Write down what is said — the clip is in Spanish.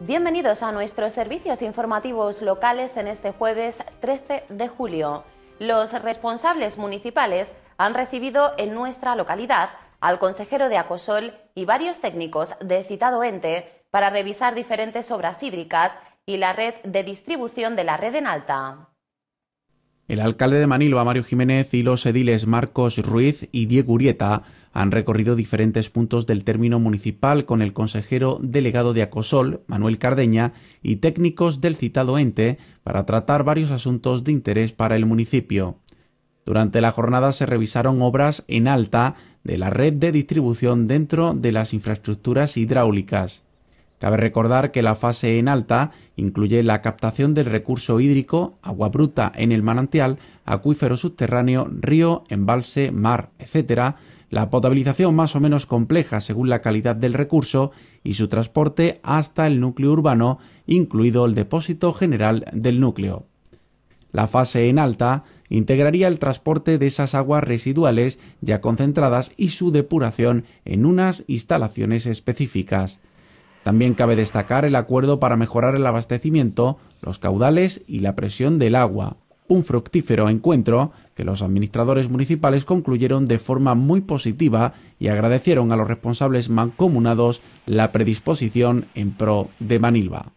Bienvenidos a nuestros servicios informativos locales en este jueves 13 de julio. Los responsables municipales han recibido en nuestra localidad al consejero de Acosol y varios técnicos de citado ente para revisar diferentes obras hídricas y la red de distribución de la red en alta. El alcalde de Manilva, Mario Jiménez, y los ediles Marcos Ruiz y Diego Urieta han recorrido diferentes puntos del término municipal con el consejero delegado de Acosol, Manuel Cardeña, y técnicos del citado ente para tratar varios asuntos de interés para el municipio. Durante la jornada se revisaron obras en alta de la red de distribución dentro de las infraestructuras hidráulicas. Cabe recordar que la fase en alta incluye la captación del recurso hídrico, agua bruta en el manantial, acuífero subterráneo, río, embalse, mar, etc., la potabilización más o menos compleja según la calidad del recurso y su transporte hasta el núcleo urbano, incluido el depósito general del núcleo. La fase en alta integraría el transporte de esas aguas residuales ya concentradas y su depuración en unas instalaciones específicas. También cabe destacar el acuerdo para mejorar el abastecimiento, los caudales y la presión del agua, un fructífero encuentro que los administradores municipales concluyeron de forma muy positiva y agradecieron a los responsables mancomunados la predisposición en pro de Manilva.